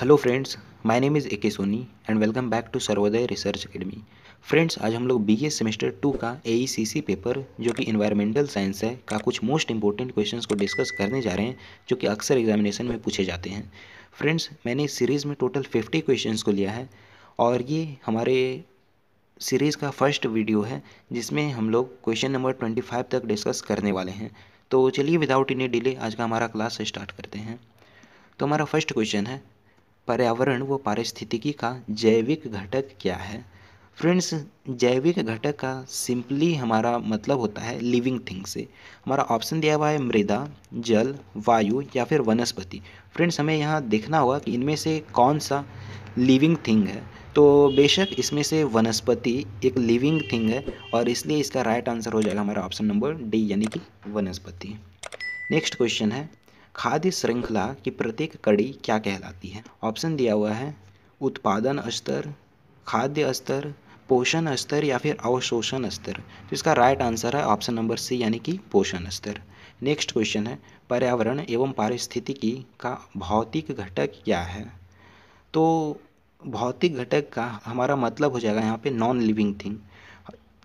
hello friends my name is A K Soni and welcome back to Sarvodaya research academy friends आज हम लोग BA semester two का ए paper e जो कि environmental science है का कुछ मोस्ट इंपॉर्टेंट क्वेश्चंस को डिस्कस करने जा रहे हैं जो कि अक्सर एग्जामिनेशन में पूछे जाते हैं फ्रेंड्स मैंने इस सीरीज़ में टोटल फिफ्टी क्वेश्चन को लिया है और ये हमारे सीरीज़ का फर्स्ट वीडियो है जिसमें हम लोग क्वेश्चन नंबर ट्वेंटी फाइव तक डिस्कस करने वाले हैं तो चलिए विदाउट एनी डिले आज का हमारा क्लास स्टार्ट करते हैं तो हमारा फर्स्ट क्वेश्चन है पर्यावरण व पारिस्थितिकी का जैविक घटक क्या है फ्रेंड्स जैविक घटक का सिंपली हमारा मतलब होता है लिविंग थिंग से हमारा ऑप्शन दिया हुआ है मृदा जल वायु या फिर वनस्पति फ्रेंड्स हमें यहाँ देखना होगा कि इनमें से कौन सा लिविंग थिंग है तो बेशक इसमें से वनस्पति एक लिविंग थिंग है और इसलिए इसका राइट आंसर हो जाएगा हमारा ऑप्शन नंबर डी यानी कि वनस्पति नेक्स्ट क्वेश्चन है खाद्य श्रृंखला की प्रत्येक कड़ी क्या कहलाती है ऑप्शन दिया हुआ है उत्पादन स्तर खाद्य स्तर पोषण स्तर या फिर अवशोषण स्तर तो इसका राइट आंसर है ऑप्शन नंबर सी यानी कि पोषण स्तर नेक्स्ट क्वेश्चन है पर्यावरण एवं पारिस्थितिकी का भौतिक घटक क्या है तो भौतिक घटक का हमारा मतलब हो जाएगा यहाँ पे नॉन लिविंग थिंग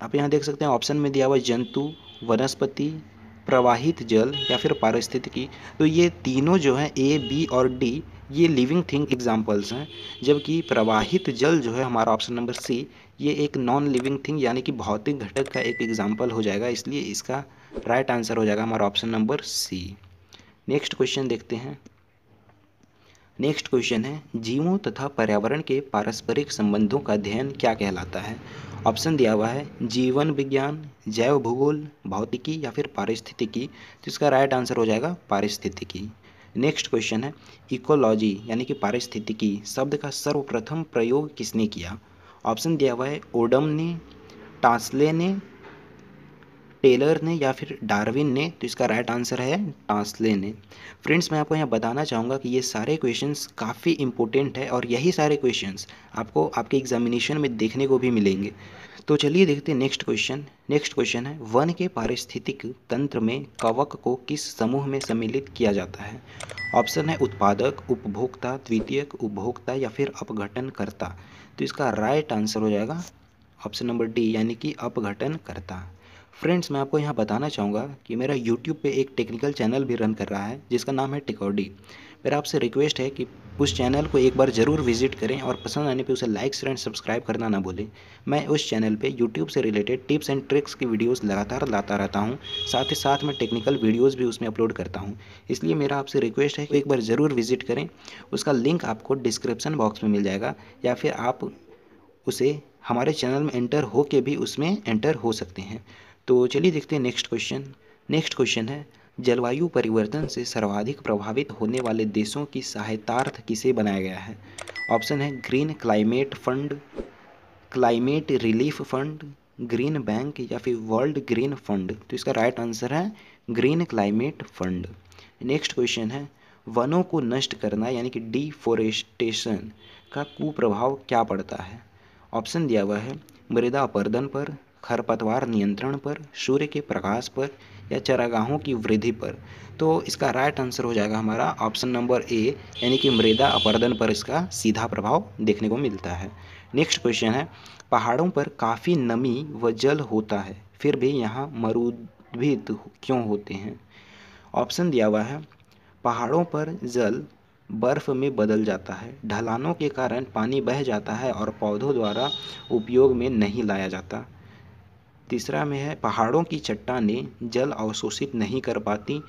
आप यहाँ देख सकते हैं ऑप्शन में दिया हुआ जंतु वनस्पति प्रवाहित जल या फिर पारिस्थितिकी तो ये तीनों जो हैं ए बी और डी ये लिविंग थिंग एग्जाम्पल्स हैं जबकि प्रवाहित जल जो है हमारा ऑप्शन नंबर सी ये एक नॉन लिविंग थिंग यानी कि भौतिक घटक का एक एग्जाम्पल हो जाएगा इसलिए इसका राइट right आंसर हो जाएगा हमारा option number C next question देखते हैं नेक्स्ट क्वेश्चन है जीवों तथा पर्यावरण के पारस्परिक संबंधों का अध्ययन क्या कहलाता है ऑप्शन दिया हुआ है जीवन विज्ञान जैव भूगोल भौतिकी या फिर पारिस्थितिकी तो इसका राइट आंसर हो जाएगा पारिस्थितिकी नेक्स्ट क्वेश्चन है इकोलॉजी यानी कि पारिस्थितिकी शब्द का सर्वप्रथम प्रयोग किसने किया ऑप्शन दिया हुआ है ओडम ने टांसले ने टेलर ने या फिर डार्विन ने तो इसका राइट आंसर है टांसले ने फ्रेंड्स मैं आपको यहाँ बताना चाहूँगा कि ये सारे क्वेश्चंस काफ़ी इंपॉर्टेंट है और यही सारे क्वेश्चंस आपको आपके एग्जामिनेशन में देखने को भी मिलेंगे तो चलिए देखते हैं नेक्स्ट क्वेश्चन नेक्स्ट क्वेश्चन है वन के पारिस्थितिक तंत्र में कवक को किस समूह में सम्मिलित किया जाता है ऑप्शन है उत्पादक उपभोक्ता द्वितीयक उपभोक्ता या फिर अपघटनकर्ता तो इसका राइट आंसर हो जाएगा ऑप्शन नंबर डी यानी कि अपघटनकर्ता फ्रेंड्स मैं आपको यहाँ बताना चाहूँगा कि मेरा यूट्यूब पे एक टेक्निकल चैनल भी रन कर रहा है जिसका नाम है टिकॉडी मेरा आपसे रिक्वेस्ट है कि उस चैनल को एक बार ज़रूर विजिट करें और पसंद आने पे उसे लाइक शेयर एंड सब्सक्राइब करना ना भूलें मैं उस चैनल पे यूट्यूब से रिलेटेड टिप्स एंड ट्रिक्स की वीडियोस लगातार लाता रहता हूँ साथ ही साथ मैं टेक्निकल वीडियोस भी उसमें अपलोड करता हूँ इसलिए मेरा आपसे रिक्वेस्ट है कि एक बार ज़रूर विजिट करें उसका लिंक आपको डिस्क्रिप्सन बॉक्स में मिल जाएगा या फिर आप उसे हमारे चैनल में एंटर हो के भी उसमें एंटर हो सकते हैं तो चलिए देखते हैं नेक्स्ट क्वेश्चन नेक्स्ट क्वेश्चन है जलवायु परिवर्तन से सर्वाधिक प्रभावित होने वाले देशों की सहायतार्थ किसे बनाया गया है ऑप्शन है green climate fund climate relief fund green bank या फिर वर्ल्ड ग्रीन फंड तो इसका राइट आंसर है green climate fund next question है वनों को नष्ट करना यानी कि डिफोरेस्टेशन का कुप्रभाव क्या पड़ता है ऑप्शन दिया हुआ है मृदा अपर्दन पर खरपतवार नियंत्रण पर सूर्य के प्रकाश पर या चरागाहों की वृद्धि पर तो इसका राइट आंसर हो जाएगा हमारा ऑप्शन नंबर ए यानी कि मृदा अपर्दन पर इसका सीधा प्रभाव देखने को मिलता है नेक्स्ट क्वेश्चन है पहाड़ों पर काफ़ी नमी व जल होता है फिर भी यहाँ मरुद्भिद क्यों होते हैं ऑप्शन दिया हुआ है पहाड़ों पर जल बर्फ़ में बदल जाता है ढलानों के कारण पानी बह जाता है और पौधों द्वारा उपयोग में नहीं लाया जाता तीसरा में है पहाड़ों की चट्टानें जल अवशोषित नहीं कर पाती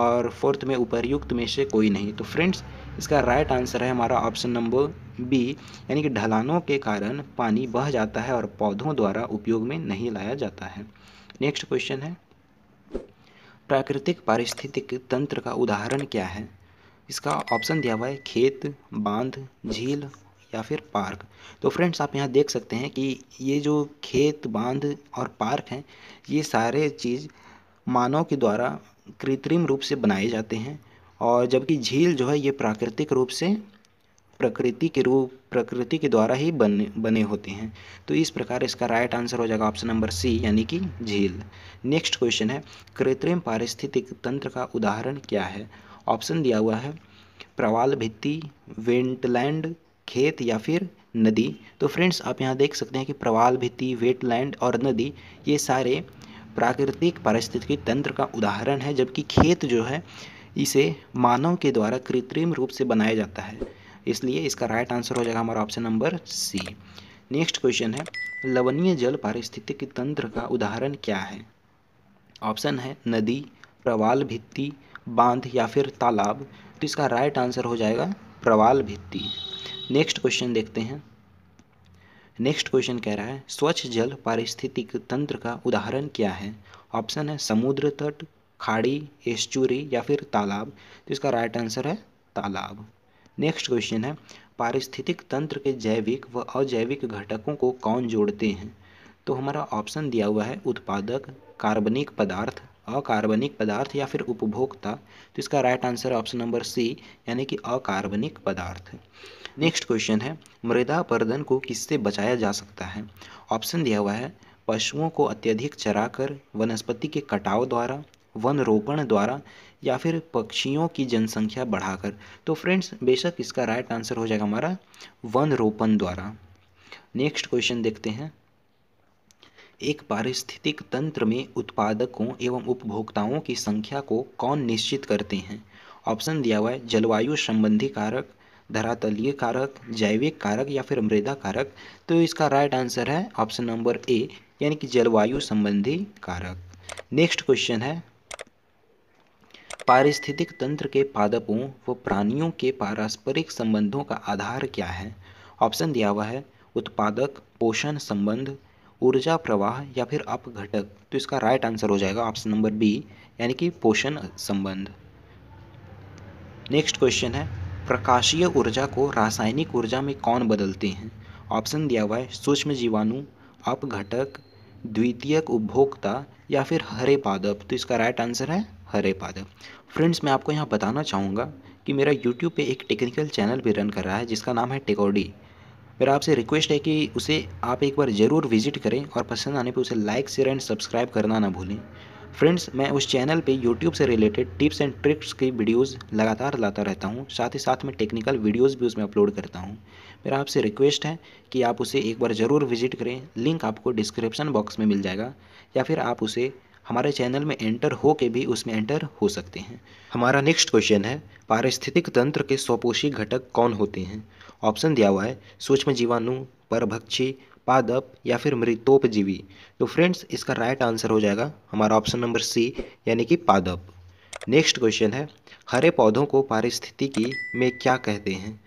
और फोर्थ में उपरयुक्त में से कोई नहीं तो फ्रेंड्स इसका राइट आंसर है हमारा ऑप्शन नंबर बी यानी कि ढलानों के कारण पानी बह जाता है और पौधों द्वारा उपयोग में नहीं लाया जाता है नेक्स्ट क्वेश्चन है प्राकृतिक पारिस्थितिक तंत्र का उदाहरण क्या है इसका ऑप्शन दिया हुआ है खेत बांध झील या फिर पार्क तो फ्रेंड्स आप यहाँ देख सकते हैं कि ये जो खेत बांध और पार्क हैं ये सारे चीज़ मानव के द्वारा कृत्रिम रूप से बनाए जाते हैं और जबकि झील जो है ये प्राकृतिक रूप से प्रकृति के रूप प्रकृति के द्वारा ही बने बने होते हैं तो इस प्रकार इसका राइट आंसर हो जाएगा ऑप्शन नंबर सी यानी कि झील नेक्स्ट क्वेश्चन है कृत्रिम पारिस्थितिक तंत्र का उदाहरण क्या है ऑप्शन दिया हुआ है प्रवाल भित्ति वेंटलैंड खेत या फिर नदी तो फ्रेंड्स आप यहाँ देख सकते हैं कि प्रवाल भित्ति वेटलैंड और नदी ये सारे प्राकृतिक पारिस्थितिक तंत्र का उदाहरण है जबकि खेत जो है इसे मानव के द्वारा कृत्रिम रूप से बनाया जाता है इसलिए इसका राइट आंसर हो जाएगा हमारा option number C next question है लवणीय जल पारिस्थितिक तंत्र का उदाहरण क्या है ऑप्शन है नदी प्रवाल भित्ति बांध या फिर तालाब तो इसका राइट आंसर हो जाएगा प्रवाल भित्ति नेक्स्ट क्वेश्चन देखते हैं नेक्स्ट क्वेश्चन कह रहा है स्वच्छ जल पारिस्थितिक तंत्र का उदाहरण क्या है ऑप्शन है समुद्र तट खाड़ी एस्चूरी या फिर तालाब तो इसका राइट आंसर है तालाब नेक्स्ट क्वेश्चन है पारिस्थितिक तंत्र के जैविक व अजैविक घटकों को कौन जोड़ते हैं तो हमारा ऑप्शन दिया हुआ है उत्पादक कार्बनिक पदार्थ अकार्बनिक पदार्थ या फिर उपभोक्ता तो इसका right answer option number C यानी कि अकार्बनिक पदार्थ नेक्स्ट क्वेश्चन है मृदा अपरदन को किससे बचाया जा सकता है ऑप्शन दिया हुआ है पशुओं को अत्यधिक चराकर वनस्पति के कटाव द्वारा वन रोपण द्वारा या फिर पक्षियों की जनसंख्या बढ़ाकर तो फ्रेंड्स बेशक इसका राइट आंसर हो जाएगा हमारा वन रोपण द्वारा नेक्स्ट क्वेश्चन देखते हैं एक पारिस्थितिक तंत्र में उत्पादकों एवं उपभोक्ताओं की संख्या को कौन निश्चित करते हैं ऑप्शन दिया हुआ है जलवायु संबंधी कारक धरातलीय कारक जैविक कारक या फिर मृदा कारक तो इसका राइट आंसर है ऑप्शन नंबर ए यानी कि जलवायु संबंधी कारक नेक्स्ट क्वेश्चन है पारिस्थितिक तंत्र के पादपों व प्राणियों के पारस्परिक संबंधों का आधार क्या है ऑप्शन दिया हुआ है उत्पादक पोषण संबंध ऊर्जा प्रवाह या फिर अपघटक तो इसका राइट आंसर हो जाएगा ऑप्शन नंबर बी यानी कि पोषण संबंध नेक्स्ट क्वेश्चन है प्रकाशीय ऊर्जा को रासायनिक ऊर्जा में कौन बदलते हैं ऑप्शन दिया हुआ है सूक्ष्म जीवाणु अपघटक द्वितीयक उपभोक्ता या फिर हरे पादप तो इसका राइट आंसर है हरे पादप फ्रेंड्स मैं आपको यहाँ बताना चाहूँगा कि मेरा यूट्यूब पे एक टेक्निकल चैनल भी रन कर रहा है जिसका नाम है टेकोडी मेरा आपसे रिक्वेस्ट है कि उसे आप एक बार ज़रूर विजिट करें और पसंद आने पर उसे लाइक शेयर एंड सब्सक्राइब करना ना भूलें फ्रेंड्स मैं उस चैनल पे यूट्यूब से रिलेटेड टिप्स एंड ट्रिक्स की वीडियोस लगातार लाता रहता हूँ साथ ही साथ मैं टेक्निकल वीडियोस भी उसमें अपलोड करता हूँ मेरा आपसे रिक्वेस्ट है कि आप उसे एक बार ज़रूर विजिट करें लिंक आपको डिस्क्रिप्शन बॉक्स में मिल जाएगा या फिर आप उसे हमारे चैनल में एंटर हो के भी उसमें एंटर हो सकते हैं हमारा नेक्स्ट क्वेश्चन है पारिस्थितिक तंत्र के स्वपोषी घटक कौन होते हैं ऑप्शन दिया हुआ है सूक्ष्म जीवाणु परभक्षी पादप या फिर मृतोपजीवी तो फ्रेंड्स इसका राइट आंसर हो जाएगा हमारा ऑप्शन नंबर सी यानी कि पादप नेक्स्ट क्वेश्चन है हरे पौधों को पारिस्थितिकी में क्या कहते हैं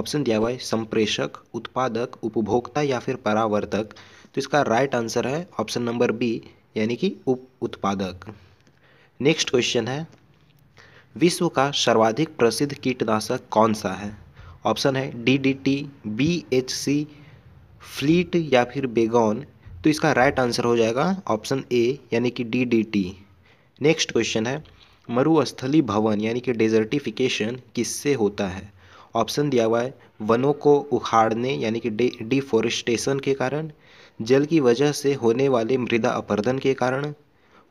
ऑप्शन दिया हुआ है संप्रेषक उत्पादक उपभोक्ता या फिर परावर्तक तो इसका राइट आंसर है ऑप्शन नंबर बी यानी कि उप उत्पादक नेक्स्ट क्वेश्चन है विश्व का सर्वाधिक प्रसिद्ध कीटनाशक कौन सा है ऑप्शन है D D T B H C Flit या फिर बेगॉन तो इसका राइट आंसर हो जाएगा ऑप्शन ए यानी कि D D T next question है मरुस्थली भवन यानी कि डेजर्टिफिकेशन किससे होता है ऑप्शन दिया हुआ है वनों को उखाड़ने यानी कि डिफॉरेस्टेशन के कारण जल की वजह से होने वाले मृदा अपर्दन के कारण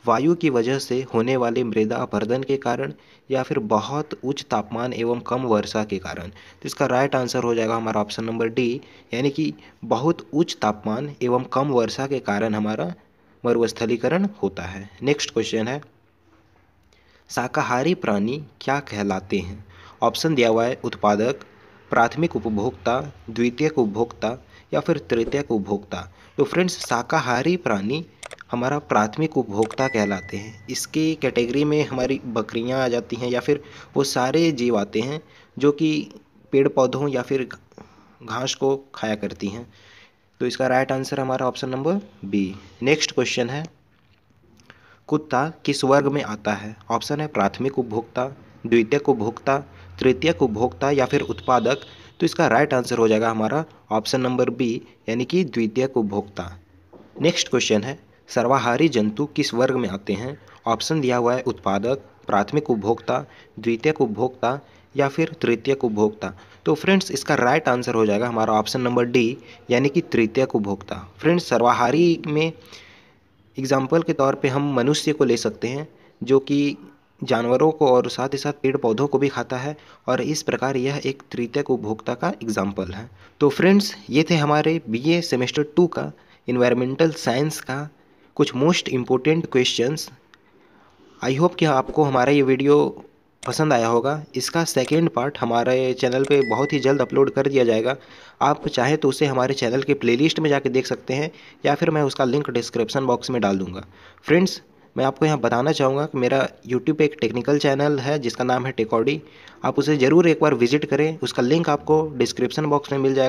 वायु की वजह से होने वाले मृदा अपर्दन के कारण या फिर बहुत उच्च तापमान एवं कम वर्षा के कारण तो इसका राइट आंसर हो जाएगा हमारा ऑप्शन नंबर डी यानी कि बहुत उच्च तापमान एवं कम वर्षा के कारण हमारा मरुस्थलीकरण होता है नेक्स्ट क्वेश्चन है शाकाहारी प्राणी क्या कहलाते हैं ऑप्शन दिया हुआ है उत्पादक प्राथमिक उपभोक्ता द्वितीयक उपभोक्ता या फिर तृतीयक उपभोक्ता तो फ्रेंड्स शाकाहारी प्राणी हमारा प्राथमिक उपभोक्ता कहलाते हैं इसकी कैटेगरी में हमारी बकरियां आ जाती हैं या फिर वो सारे जीव आते हैं जो कि पेड़ पौधों या फिर घास को खाया करती हैं तो इसका राइट आंसर हमारा option number B next question है कुत्ता किस वर्ग में आता है ऑप्शन है प्राथमिक उपभोक्ता द्वितीय उपभोक्ता तृतीय उपभोक्ता या फिर उत्पादक तो इसका राइट आंसर हो जाएगा हमारा ऑप्शन नंबर बी यानी कि द्वितीयक उपभोक्ता नेक्स्ट क्वेश्चन है सर्वाहारी जंतु किस वर्ग में आते हैं ऑप्शन दिया हुआ है उत्पादक प्राथमिक उपभोक्ता द्वितीयक उपभोक्ता या फिर तृतीय उपभोक्ता तो फ्रेंड्स इसका राइट आंसर हो जाएगा हमारा ऑप्शन नंबर डी यानी कि तृतीय उपभोक्ता फ्रेंड्स सर्वाहारी में एग्जाम्पल के तौर पर हम मनुष्य को ले सकते हैं जो कि जानवरों को और साथ ही साथ पेड़ पौधों को भी खाता है और इस प्रकार यह एक तृतीयक उपभोक्ता का एग्जाम्पल है तो फ्रेंड्स ये थे हमारे बीए सेमेस्टर टू का इन्वायरमेंटल साइंस का कुछ most important questions I hope कि आपको हमारा ये वीडियो पसंद आया होगा इसका सेकेंड पार्ट हमारे चैनल पे बहुत ही जल्द अपलोड कर दिया जाएगा आप चाहें तो उसे हमारे चैनल के प्लेलिस्ट में जाके देख सकते हैं या फिर मैं उसका लिंक डिस्क्रिप्शन बॉक्स में डाल दूंगा फ्रेंड्स मैं आपको यहाँ बताना चाहूँगा कि मेरा यूट्यूब एक टेक्निकल चैनल है जिसका नाम है टेकॉडी आप उसे ज़रूर एक बार विजिट करें उसका लिंक आपको डिस्क्रिप्शन बॉक्स में मिल जाएगा